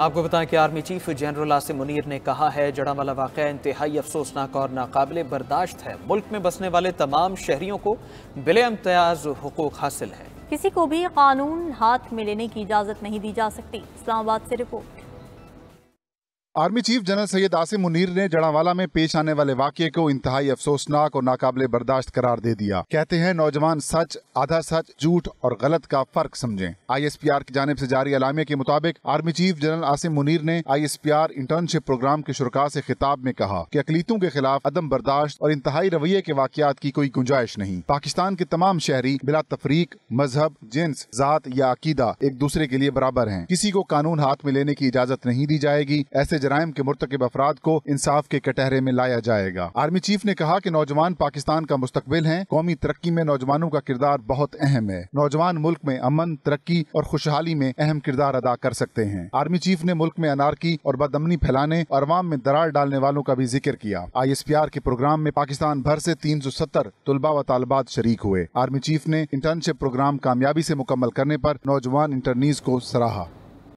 आपको बताएं कि army chief general Asim Munir ने कहा है जड़ा वाला वाक़ इंतहाई अफसोसनाक और नाकबिल बर्दाश्त है मुल्क में बसने वाले तमाम शहरियों को बिले इम्तियाज हकूक हासिल है किसी को भी कानून हाथ में लेने की इजाज़त नहीं दी जा सकती इस्लामाबाद से report army chief general Syed Asim Munir ने जड़ावाला में पेश आने वाले वाक्य को इंतहाई अफसोसनाक और नाकाबले बर्दाश्त करार दे दिया कहते हैं नौजवान सच आधा सच झूठ और गलत का फर्क समझें आईएसपीआर की जानब से जारी अलामे के मुताबिक army chief general Asim Munir ने आईएसपीआर इंटर्नशिप प्रोग्राम के शुरुआत से खिताब में कहा की अकलीतों के खिलाफ अदम बर्दाश्त और इंतहाई रवैये के वाकत की कोई गुंजाइश नहीं पाकिस्तान के तमाम शहरी बिला तफरीक मजहब जिन्स जात या अकीदा एक दूसरे के लिए बराबर है किसी को कानून हाथ में लेने की इजाजत नहीं दी जाएगी ऐसे जराय के मुरतकब अफराद को इंसाफ के कटहरे में लाया जाएगा आर्मी चीफ ने कहा की नौजवान पाकिस्तान का मुस्तबिल है कौमी तरक्की में नौजवानों का किरदार बहुत अहम है नौजवान मुल्क में अमन तरक्की और खुशहाली में अहम किरदार अदा कर सकते हैं आर्मी चीफ ने मुल्क में अनारकी और बदमनी फैलाने और अवाम में दरार डालने वालों का भी जिक्र किया आई एस पी आर के प्रोग्राम में पाकिस्तान भर से तीन सौ सत्तर तलबा व तालबात शरीक हुए आर्मी चीफ ने इंटर्नशिप प्रोग्राम कामयाबी से मुकम्मल करने पर नौजवान इंटरनीज को सराहा